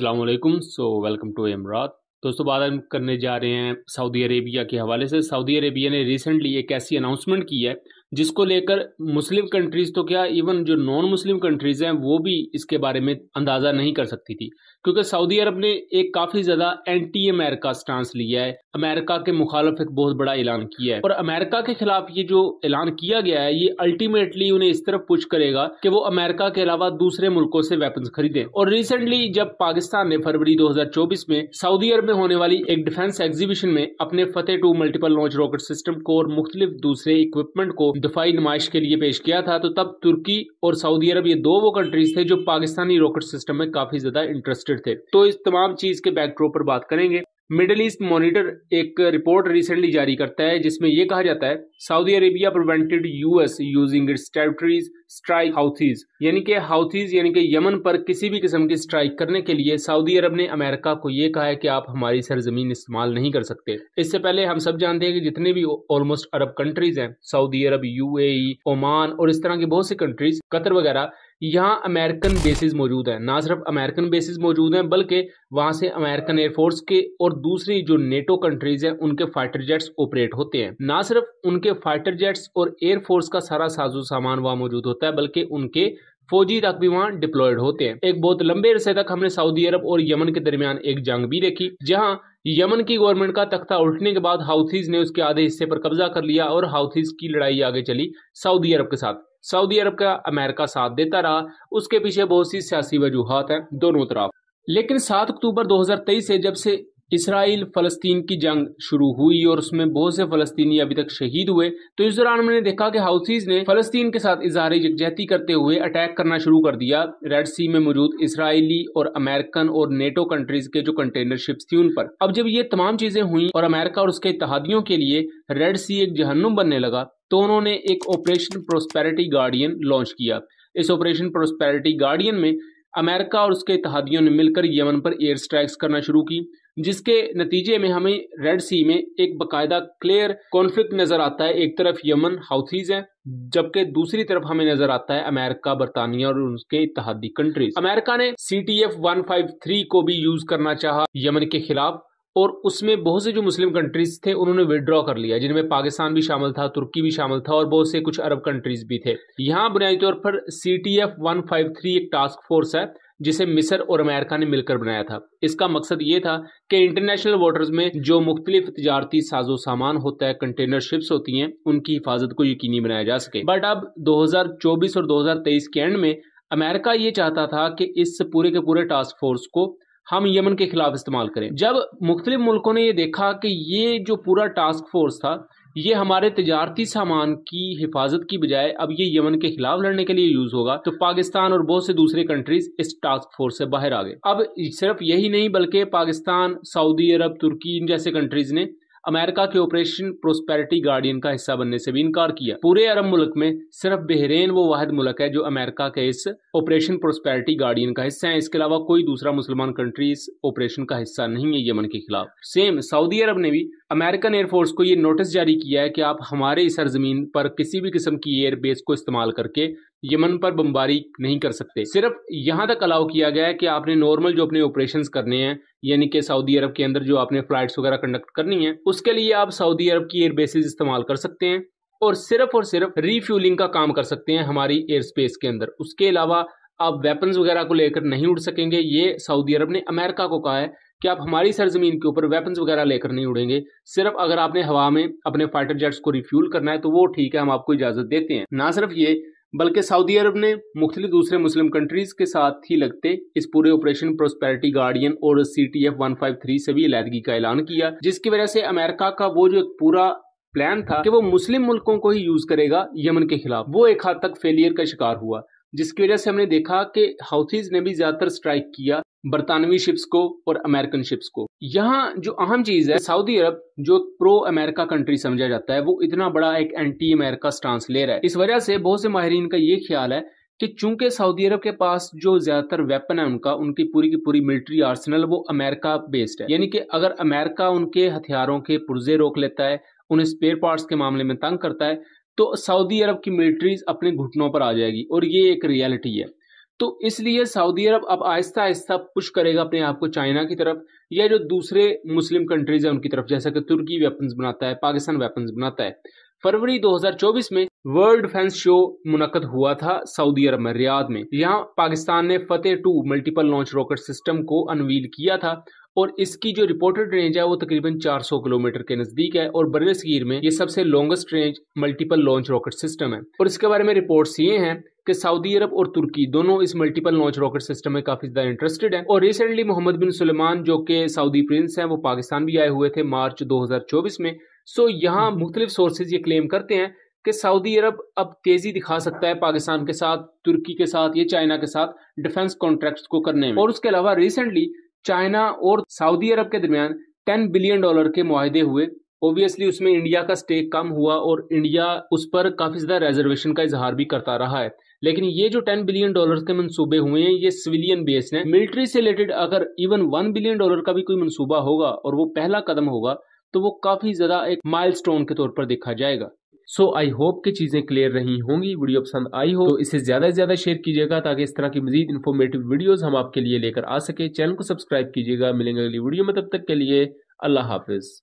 अल्लाम so welcome to अमरात दोस्तों बात हम करने जा रहे हैं सऊदी अरेबिया के हवाले से सऊदी अरेबिया ने रिसेंटली एक ऐसी अनाउंसमेंट की है जिसको लेकर मुस्लिम कंट्रीज़ तो क्या इवन जो नॉन मुस्लिम कंट्रीज़ हैं वो भी इसके बारे में अंदाज़ा नहीं कर सकती थी क्योंकि सऊदी अरब ने एक काफ़ी ज़्यादा एंटी अमेरिका स्टांस लिया है अमेरिका के मुखालफ एक बहुत बड़ा ऐलान किया है और अमेरिका के खिलाफ ये जो ऐलान किया गया है ये अल्टीमेटली उन्हें इस तरफ पुश करेगा कि वो अमेरिका के अलावा दूसरे मुल्कों से वेपन्स खरीदें और रिसेंटली जब पाकिस्तान ने फरवरी दो में सऊदी अरब में होने वाली एक डिफेंस एग्जीबिशन में अपने Fateh two multiple launch rocket system को और मुख्तलिफ दूसरे इक्विपमेंट को दफाई नुमाइश के लिए पेश किया था तो तब तुर्की और सऊदी अरब ये दो वो कंट्रीज थे जो पाकिस्तानी रॉकेट सिस्टम में काफी ज्यादा इंटरेस्टेड थे तो इस तमाम चीज के बैकड्रॉप पर बात करेंगे मिडल ईस्ट मॉनिटर एक रिपोर्ट रिसेंटली जारी करता है जिसमें यह कहा जाता है Saudi Arabia prevented US using its territories strike Houthis यानी कि हाउथीज यानी कि यमन पर किसी भी किस्म की स्ट्राइक करने के लिए सऊदी अरब ने अमेरिका को यह कहा है कि आप हमारी सरजमीन इस्तेमाल नहीं कर सकते इससे पहले हम सब जानते हैं कि जितने भी ऑलमोस्ट अरब कंट्रीज हैं सऊदी अरब यूएई ओमान और इस तरह की बहुत सी कंट्रीज कतर वगैरह यहाँ अमेरिकन बेसिस मौजूद हैं ना सिर्फ अमेरिकन बेसिस मौजूद हैं बल्कि वहाँ से अमेरिकन एयरफोर्स के और दूसरी जो नेटो कंट्रीज हैं उनके फाइटर जेट्स ऑपरेट होते हैं ना सिर्फ उनके फाइटर जेट्स और एयरफोर्स का सारा साजो सामान वहाँ मौजूद होता है बल्कि उनके फौजी तक भी वहाँ डिप्लॉयड होते हैं एक बहुत लंबे अरसे तक हमने सऊदी अरब और यमन के दरमियान एक जंग भी देखी जहाँ यमन की गवर्नमेंट का तख्ता उल्टने के बाद हाउथीज ने उसके आधे हिस्से पर कब्जा कर लिया और हाउथीज की लड़ाई आगे चली सऊदी अरब के साथ सऊदी अरब का अमेरिका साथ देता रहा उसके पीछे बहुत सी सियासी वजूहत हैं दोनों तरफ लेकिन सात अक्टूबर 2023 से जब से इसराइल फलस्तीन की जंग शुरू हुई और उसमें बहुत से फलस्तीनी अभी तक शहीद हुए तो इस दौरान मैंने देखा कि हाउसीज ने फलस्तीन के साथ इजहार यकजहती करते हुए अटैक करना शुरू कर दिया रेड सी में मौजूद इसराइली और अमेरिकन और नेटो कंट्रीज के जो कंटेनर शिप्स थी उन पर अब जब ये तमाम चीजें हुई और अमेरिका और उसके इतिहादियों के लिए रेड सी एक जहन्नुम बनने लगा तो उन्होंने एक ऑपरेशन प्रोस्पेरिटी गार्डियन लॉन्च किया इस ऑपरेशन प्रोस्पेरिटी गार्डियन में अमेरिका और उसके इतिहादियों ने मिलकर यमन पर एयर स्ट्राइक्स करना शुरू की जिसके नतीजे में हमें रेड सी में एक बकायदा क्लियर कॉन्फ्लिक्ट नजर आता है एक तरफ यमन हाउथीज है जबकि दूसरी तरफ हमें नजर आता है अमेरिका बरतानिया और उसके इतिहादी कंट्रीज अमेरिका ने C T F one five three को भी यूज करना चाहा यमन के खिलाफ और उसमें बहुत से जो मुस्लिम कंट्रीज थे उन्होंने विदड्रॉ कर लिया जिनमें पाकिस्तान भी शामिल था तुर्की भी शामिल था और बहुत से कुछ अरब कंट्रीज भी थे यहाँ बुनियादी तौर पर C T F one five three एक टास्क फोर्स है जिसे मिसर और अमेरिका ने मिलकर बनाया था इसका मकसद ये था कि इंटरनेशनल वाटर्स में जो मुख्तलिफ तजारती साजो सामान होता है कंटेनर शिप्स होती हैं उनकी हिफाजत को यकीनी बनाया जा सके बट अब 2024 और 2023 के एंड में अमेरिका ये चाहता था कि इस पूरे के पूरे टास्क फोर्स को हम यमन के खिलाफ इस्तेमाल करें जब मुख्तलिफ मुल्कों ने ये देखा कि ये जो पूरा टास्क फोर्स था ये हमारे तजारती सामान की हिफाजत की बजाय अब ये यमन के खिलाफ लड़ने के लिए यूज होगा तो पाकिस्तान और बहुत से दूसरे कंट्रीज इस टास्क फोर्स से बाहर आ गए अब सिर्फ यही नहीं बल्कि पाकिस्तान सऊदी अरब तुर्की इन जैसे कंट्रीज ने अमेरिका के ऑपरेशन प्रोस्पेरिटी गार्डियन का हिस्सा बनने से भी इनकार किया पूरे अरब मुल्क में सिर्फ बहरेन वो वाहद मुल्क है जो अमेरिका के इस ऑपरेशन प्रोस्पेरिटी गार्डियन का हिस्सा है इसके अलावा कोई दूसरा मुसलमान कंट्री इस ऑपरेशन का हिस्सा नहीं है यमन के खिलाफ सेम सऊदी अरब ने भी अमेरिकन एयरफोर्स को ये नोटिस जारी किया है कि आप हमारे सरजमीन पर किसी भी किस्म की एयरबेस को इस्तेमाल करके यमन पर बमबारी नहीं कर सकते सिर्फ यहाँ तक अलाउ किया गया है कि आपने नॉर्मल जो अपने ऑपरेशंस करने हैं यानी कि सऊदी अरब के अंदर जो आपने फ्लाइट्स वगैरह कंडक्ट करनी है उसके लिए आप सऊदी अरब की एयर बेसिस इस्तेमाल कर सकते हैं और सिर्फ और सिर्फ रिफ्यूलिंग का काम कर सकते हैं हमारी एयर स्पेस के अंदर उसके अलावा आप वेपन्स वगैरह को लेकर नहीं उड़ सकेंगे ये सऊदी अरब ने अमेरिका को कहा है कि आप हमारी सरजमीन के ऊपर वेपन्स वगैरह लेकर नहीं उड़ेंगे सिर्फ अगर आपने हवा में अपने फाइटर जेट्स को रिफ्यूल करना है तो वो ठीक है हम आपको इजाजत देते हैं ना सिर्फ ये बल्कि सऊदी अरब ने मुख्तलि दूसरे मुस्लिम कंट्रीज़ के साथ ही लगते इस पूरे ऑपरेशन प्रोस्पेरिटी गार्डियन और C T F one five three से भी अलीहदगी का ऐलान किया जिसकी वजह से अमेरिका का वो जो पूरा प्लान था कि वो मुस्लिम मुल्कों को ही यूज करेगा यमन के खिलाफ वो एक हद तक फेलियर का शिकार हुआ जिसकी वजह से हमने देखा कि हाउथीज ने भी ज्यादातर स्ट्राइक किया बरतानवी शिप्स को और अमेरिकन शिप्स को यहाँ जो अहम चीज है सऊदी अरब जो प्रो अमेरिका कंट्री समझा जाता है वो इतना बड़ा एक एंटी अमेरिका स्टांस ले रहा है इस वजह से बहुत से माहरीन का ये ख्याल है कि चूंकि सऊदी अरब के पास जो ज्यादातर वेपन है उनका उनकी पूरी की पूरी मिलिट्री आर्सेनल वो अमेरिका बेस्ड है यानी कि अगर अमेरिका उनके हथियारों के पुर्जे रोक लेता है उन्हें स्पेयर पार्ट्स के मामले में तंग करता है तो सऊदी अरब की मिलिट्रीज अपने घुटनों पर आ जाएगी और ये एक रियलिटी है तो इसलिए सऊदी अरब अब आहिस्ता आहिस्ता पुश करेगा अपने आप को चाइना की तरफ या जो दूसरे मुस्लिम कंट्रीज हैं उनकी तरफ जैसा कि तुर्की वेपन्स बनाता है पाकिस्तान वेपन्स बनाता है फरवरी 2024 में वर्ल्ड डिफेंस शो मुनद हुआ था सऊदी अरब में रियाद में यहाँ पाकिस्तान ने Fateh two multiple launch rocket system को अनवील किया था और इसकी जो रिपोर्टेड रेंज है वो तकरीबन 400 किलोमीटर के नजदीक है और बरेस गिर में ये सबसे longest range multiple launch rocket system है और इसके बारे में रिपोर्ट्स ये हैं कि सऊदी अरब और तुर्की दोनों इस मल्टीपल लॉन्च रॉकेट सिस्टम में काफी ज्यादा इंटरेस्टेड हैं और रिसेंटली मोहम्मद बिन सुलेमान जो कि सऊदी प्रिंस हैं वो पाकिस्तान भी आए हुए थे मार्च 2024 में सो यहाँ मुख्तलिफ सोर्सेज ये क्लेम करते हैं कि सऊदी अरब अब तेजी दिखा सकता है पाकिस्तान के साथ तुर्की के साथ या चाइना के साथ डिफेंस कॉन्ट्रैक्ट्स को करने में और उसके अलावा रिसेंटली चाइना और सऊदी अरब के दरमियान टेन बिलियन डॉलर के माहदे हुए ओबियसली उसमें इंडिया का स्टेक कम हुआ और इंडिया उस पर काफ़ी ज़्यादा रिजर्वेशन का इजहार भी करता रहा है लेकिन ये जो टेन बिलियन डॉलर के मंसूबे हुए हैं ये सिविलियन बेस्ड हैं मिलिट्री से रिलेटेड अगर इवन वन बिलियन डॉलर का भी कोई मंसूबा होगा और वो पहला कदम होगा तो वो काफ़ी ज़्यादा एक माइलस्टोन के तौर पर देखा जाएगा सो आई होप की चीजें क्लियर रही होंगी वीडियो पसंद आई हो तो इसे ज्यादा से ज्यादा शेयर कीजिएगा ताकि इस तरह की मजीद इन्फॉर्मेटिव वीडियोज हम आपके लिए लेकर आ सके चैनल को सब्सक्राइब कीजिएगा मिलेंगे अगली वीडियो में तब तक के लिए अल्लाह हाफिज